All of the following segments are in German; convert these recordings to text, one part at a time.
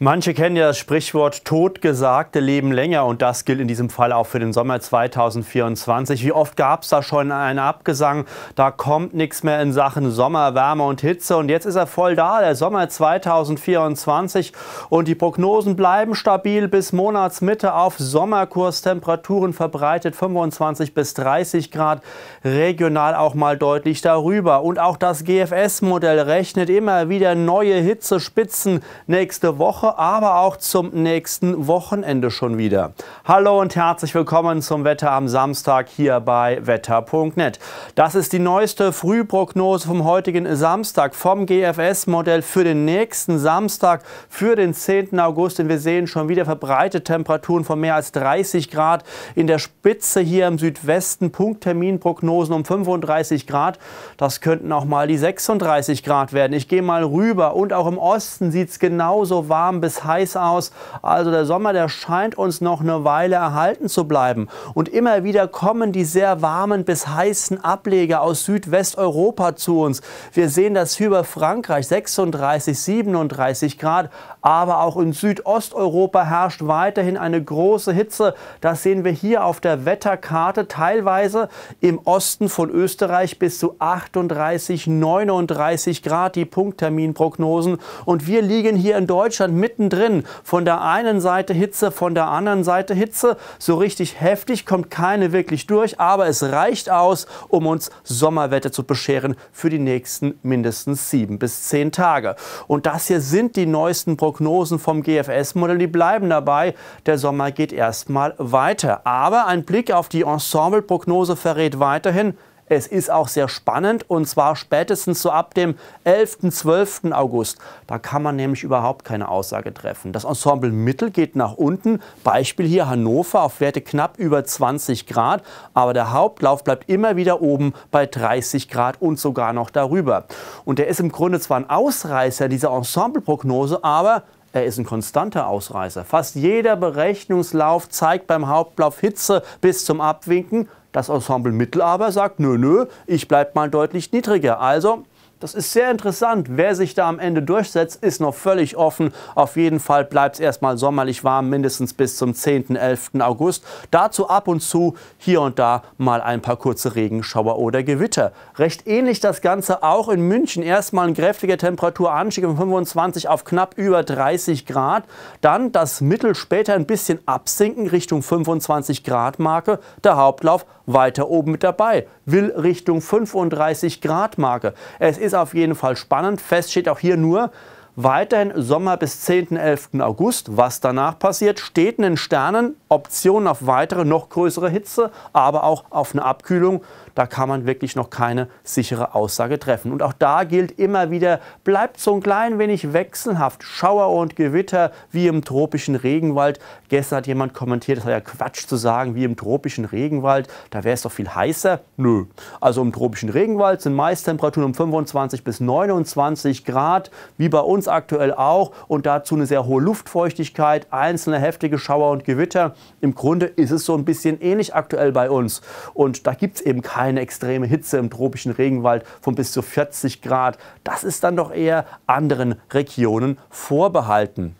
Manche kennen ja das Sprichwort Totgesagte leben länger und das gilt in diesem Fall auch für den Sommer 2024. Wie oft gab es da schon einen Abgesang, da kommt nichts mehr in Sachen Sommer, Wärme und Hitze und jetzt ist er voll da, der Sommer 2024 und die Prognosen bleiben stabil bis Monatsmitte auf Sommerkurstemperaturen verbreitet 25 bis 30 Grad, regional auch mal deutlich darüber und auch das GFS-Modell rechnet immer wieder neue Hitzespitzen nächste Woche Woche, aber auch zum nächsten Wochenende schon wieder. Hallo und herzlich willkommen zum Wetter am Samstag hier bei wetter.net. Das ist die neueste Frühprognose vom heutigen Samstag vom GFS-Modell für den nächsten Samstag, für den 10. August. Denn wir sehen schon wieder verbreitete Temperaturen von mehr als 30 Grad in der Spitze hier im Südwesten. Punktterminprognosen um 35 Grad. Das könnten auch mal die 36 Grad werden. Ich gehe mal rüber und auch im Osten sieht es genauso warm warm bis heiß aus. Also der Sommer, der scheint uns noch eine Weile erhalten zu bleiben. Und immer wieder kommen die sehr warmen bis heißen Ableger aus Südwesteuropa zu uns. Wir sehen das hier über Frankreich 36, 37 Grad. Aber auch in Südosteuropa herrscht weiterhin eine große Hitze. Das sehen wir hier auf der Wetterkarte. Teilweise im Osten von Österreich bis zu 38, 39 Grad die Punktterminprognosen. Und wir liegen hier in Deutschland mit mittendrin. Von der einen Seite Hitze, von der anderen Seite Hitze. So richtig heftig kommt keine wirklich durch, aber es reicht aus, um uns Sommerwetter zu bescheren für die nächsten mindestens sieben bis zehn Tage. Und das hier sind die neuesten Prognosen vom GFS-Modell, die bleiben dabei. Der Sommer geht erstmal weiter. Aber ein Blick auf die Ensemble-Prognose verrät weiterhin, es ist auch sehr spannend und zwar spätestens so ab dem 11., 12. August. Da kann man nämlich überhaupt keine Aussage treffen. Das Ensemble Mittel geht nach unten. Beispiel hier Hannover auf Werte knapp über 20 Grad. Aber der Hauptlauf bleibt immer wieder oben bei 30 Grad und sogar noch darüber. Und der ist im Grunde zwar ein Ausreißer dieser Ensembleprognose, aber er ist ein konstanter Ausreißer. Fast jeder Berechnungslauf zeigt beim Hauptlauf Hitze bis zum Abwinken. Das Ensemble Mittel aber sagt, nö, nö, ich bleibe mal deutlich niedriger. Also das ist sehr interessant. Wer sich da am Ende durchsetzt, ist noch völlig offen. Auf jeden Fall bleibt es erstmal sommerlich warm, mindestens bis zum 10., 11. August. Dazu ab und zu hier und da mal ein paar kurze Regenschauer oder Gewitter. Recht ähnlich das Ganze auch in München. Erstmal ein kräftiger Temperaturanstieg von 25 auf knapp über 30 Grad. Dann das Mittel später ein bisschen absinken Richtung 25 Grad Marke. Der Hauptlauf weiter oben mit dabei, will Richtung 35 Grad Marke. Es ist auf jeden Fall spannend. Fest steht auch hier nur, Weiterhin Sommer bis 10.11. August. Was danach passiert, steht in den Sternen. Optionen auf weitere, noch größere Hitze, aber auch auf eine Abkühlung. Da kann man wirklich noch keine sichere Aussage treffen. Und auch da gilt immer wieder, bleibt so ein klein wenig wechselhaft. Schauer und Gewitter wie im tropischen Regenwald. Gestern hat jemand kommentiert, das war ja Quatsch zu sagen, wie im tropischen Regenwald. Da wäre es doch viel heißer. Nö. Also im tropischen Regenwald sind Maistemperaturen um 25 bis 29 Grad. Wie bei uns uns aktuell auch und dazu eine sehr hohe Luftfeuchtigkeit, einzelne heftige Schauer und Gewitter. Im Grunde ist es so ein bisschen ähnlich aktuell bei uns. Und da gibt es eben keine extreme Hitze im tropischen Regenwald von bis zu 40 Grad. Das ist dann doch eher anderen Regionen vorbehalten.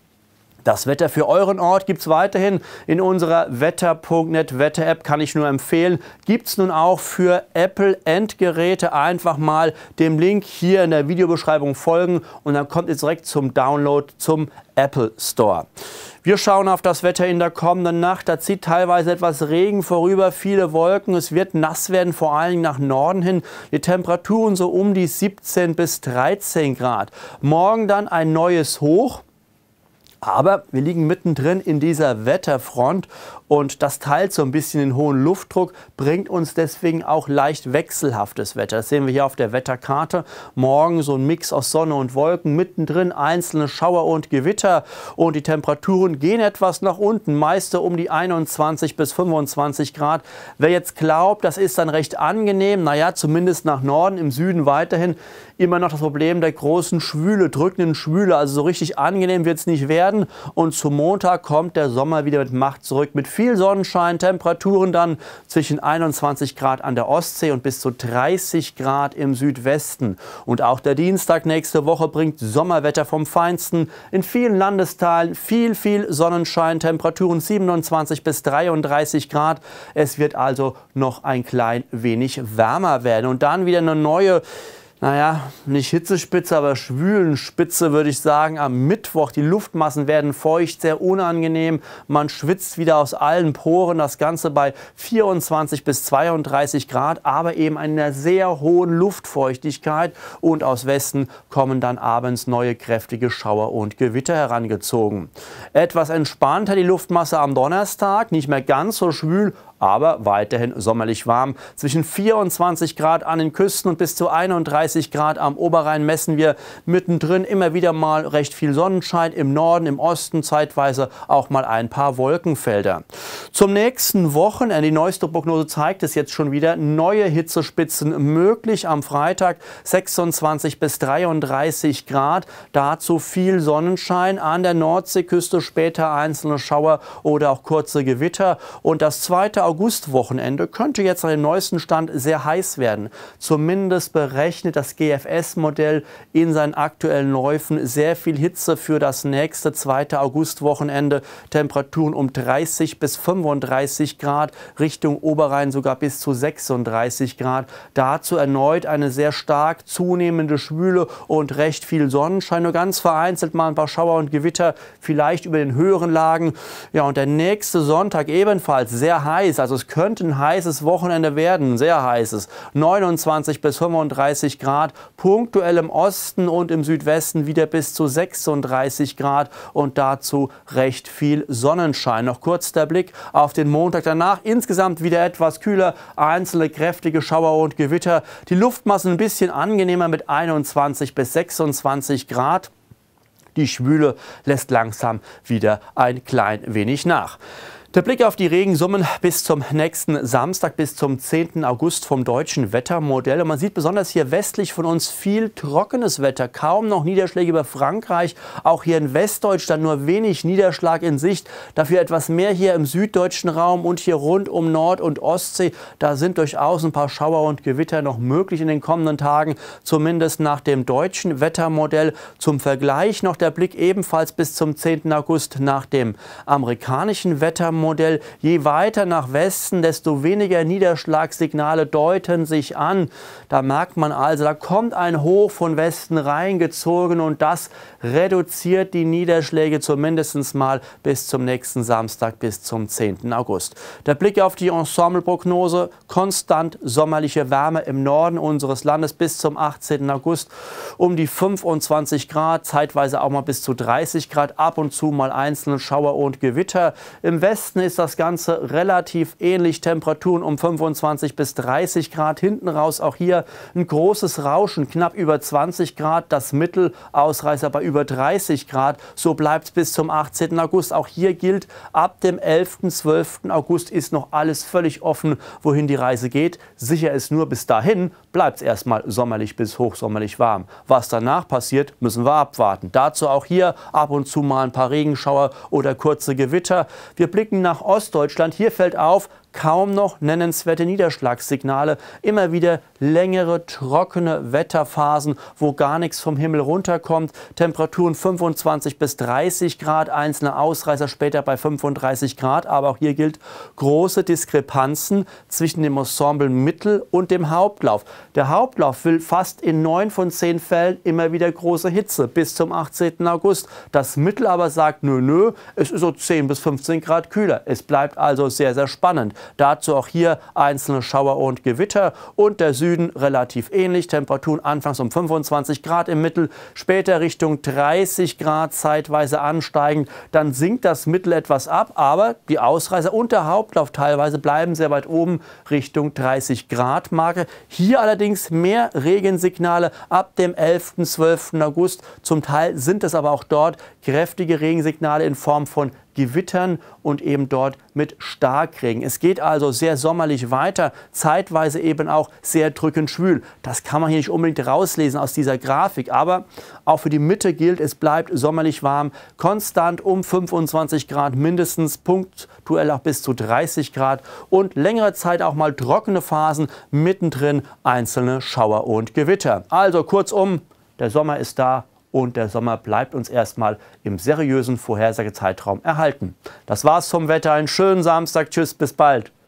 Das Wetter für euren Ort gibt es weiterhin in unserer wetter.net Wetter-App, kann ich nur empfehlen. Gibt es nun auch für Apple-Endgeräte einfach mal dem Link hier in der Videobeschreibung folgen und dann kommt ihr direkt zum Download zum Apple Store. Wir schauen auf das Wetter in der kommenden Nacht. Da zieht teilweise etwas Regen vorüber, viele Wolken. Es wird nass werden, vor allem nach Norden hin. Die Temperaturen so um die 17 bis 13 Grad. Morgen dann ein neues Hoch. Aber wir liegen mittendrin in dieser Wetterfront und das teilt so ein bisschen den hohen Luftdruck, bringt uns deswegen auch leicht wechselhaftes Wetter. Das sehen wir hier auf der Wetterkarte. Morgen so ein Mix aus Sonne und Wolken, mittendrin einzelne Schauer und Gewitter und die Temperaturen gehen etwas nach unten, meiste um die 21 bis 25 Grad. Wer jetzt glaubt, das ist dann recht angenehm, naja, zumindest nach Norden, im Süden weiterhin immer noch das Problem der großen Schwüle, drückenden Schwüle, also so richtig angenehm wird es nicht werden werden. Und zum Montag kommt der Sommer wieder mit Macht zurück, mit viel Sonnenschein, Temperaturen dann zwischen 21 Grad an der Ostsee und bis zu 30 Grad im Südwesten. Und auch der Dienstag nächste Woche bringt Sommerwetter vom Feinsten. In vielen Landesteilen viel, viel Sonnenschein, Temperaturen 27 bis 33 Grad. Es wird also noch ein klein wenig wärmer werden. Und dann wieder eine neue naja, nicht Hitzespitze, aber Schwülenspitze würde ich sagen, am Mittwoch. Die Luftmassen werden feucht, sehr unangenehm. Man schwitzt wieder aus allen Poren. Das Ganze bei 24 bis 32 Grad, aber eben einer sehr hohen Luftfeuchtigkeit. Und aus Westen kommen dann abends neue kräftige Schauer und Gewitter herangezogen. Etwas entspannter die Luftmasse am Donnerstag, nicht mehr ganz so schwül, aber weiterhin sommerlich warm. Zwischen 24 Grad an den Küsten und bis zu 31 Grad am Oberrhein messen wir mittendrin immer wieder mal recht viel Sonnenschein im Norden, im Osten zeitweise auch mal ein paar Wolkenfelder. Zum nächsten Wochenende, die neueste Prognose zeigt es jetzt schon wieder, neue Hitzespitzen möglich am Freitag 26 bis 33 Grad. Dazu viel Sonnenschein an der Nordseeküste, später einzelne Schauer oder auch kurze Gewitter. Und das zweite Augustwochenende könnte jetzt nach dem neuesten Stand sehr heiß werden. Zumindest berechnet das GFS-Modell in seinen aktuellen Läufen sehr viel Hitze für das nächste zweite Augustwochenende. Temperaturen um 30 bis 35 Grad, Richtung Oberrhein sogar bis zu 36 Grad. Dazu erneut eine sehr stark zunehmende Schwüle und recht viel Sonnenschein. Nur ganz vereinzelt mal ein paar Schauer und Gewitter, vielleicht über den höheren Lagen. Ja, und der nächste Sonntag ebenfalls sehr heiß heiß. Also es könnte ein heißes Wochenende werden, sehr heißes. 29 bis 35 Grad, punktuell im Osten und im Südwesten wieder bis zu 36 Grad und dazu recht viel Sonnenschein. Noch kurz der Blick auf den Montag danach. Insgesamt wieder etwas kühler, einzelne kräftige Schauer und Gewitter. Die Luftmassen ein bisschen angenehmer mit 21 bis 26 Grad. Die Schwüle lässt langsam wieder ein klein wenig nach. Der Blick auf die Regensummen bis zum nächsten Samstag, bis zum 10. August vom deutschen Wettermodell. Und man sieht besonders hier westlich von uns viel trockenes Wetter, kaum noch Niederschläge über Frankreich. Auch hier in Westdeutschland nur wenig Niederschlag in Sicht. Dafür etwas mehr hier im süddeutschen Raum und hier rund um Nord- und Ostsee. Da sind durchaus ein paar Schauer und Gewitter noch möglich in den kommenden Tagen, zumindest nach dem deutschen Wettermodell. Zum Vergleich noch der Blick ebenfalls bis zum 10. August nach dem amerikanischen Wettermodell. Wettermodell. Je weiter nach Westen, desto weniger Niederschlagssignale deuten sich an. Da merkt man also, da kommt ein Hoch von Westen reingezogen und das reduziert die Niederschläge zumindest mal bis zum nächsten Samstag, bis zum 10. August. Der Blick auf die Ensembleprognose, konstant sommerliche Wärme im Norden unseres Landes bis zum 18. August um die 25 Grad, zeitweise auch mal bis zu 30 Grad, ab und zu mal einzelne Schauer und Gewitter. Im Westen Ansonsten ist das Ganze relativ ähnlich. Temperaturen um 25 bis 30 Grad. Hinten raus auch hier ein großes Rauschen, knapp über 20 Grad. Das Mittelausreißer bei über 30 Grad. So bleibt es bis zum 18. August. Auch hier gilt, ab dem 11. 12. August ist noch alles völlig offen, wohin die Reise geht. Sicher ist nur bis dahin bleibt es erstmal sommerlich bis hochsommerlich warm. Was danach passiert, müssen wir abwarten. Dazu auch hier ab und zu mal ein paar Regenschauer oder kurze Gewitter. Wir blicken nach Ostdeutschland. Hier fällt auf, kaum noch nennenswerte Niederschlagssignale, immer wieder längere trockene Wetterphasen, wo gar nichts vom Himmel runterkommt, Temperaturen 25 bis 30 Grad, einzelne Ausreißer später bei 35 Grad, aber auch hier gilt große Diskrepanzen zwischen dem Ensemble Mittel und dem Hauptlauf. Der Hauptlauf will fast in 9 von 10 Fällen immer wieder große Hitze bis zum 18. August. Das Mittel aber sagt, nö, nö, es ist so 10 bis 15 Grad kühler. Es bleibt also sehr, sehr spannend. Dazu auch hier einzelne Schauer und Gewitter und der Süden relativ ähnlich. Temperaturen anfangs um 25 Grad im Mittel, später Richtung 30 Grad zeitweise ansteigend. Dann sinkt das Mittel etwas ab, aber die Ausreißer und der Hauptlauf teilweise bleiben sehr weit oben Richtung 30 Grad Marke. Hier allerdings mehr Regensignale ab dem 11. 12. August. Zum Teil sind es aber auch dort kräftige Regensignale in Form von Gewittern und eben dort mit Starkregen. Es geht also sehr sommerlich weiter, zeitweise eben auch sehr drückend schwül. Das kann man hier nicht unbedingt rauslesen aus dieser Grafik, aber auch für die Mitte gilt, es bleibt sommerlich warm, konstant um 25 Grad mindestens, punktuell auch bis zu 30 Grad und längere Zeit auch mal trockene Phasen, mittendrin einzelne Schauer und Gewitter. Also kurzum, der Sommer ist da, und der Sommer bleibt uns erstmal im seriösen Vorhersagezeitraum erhalten. Das war's vom Wetter. Einen schönen Samstag. Tschüss, bis bald.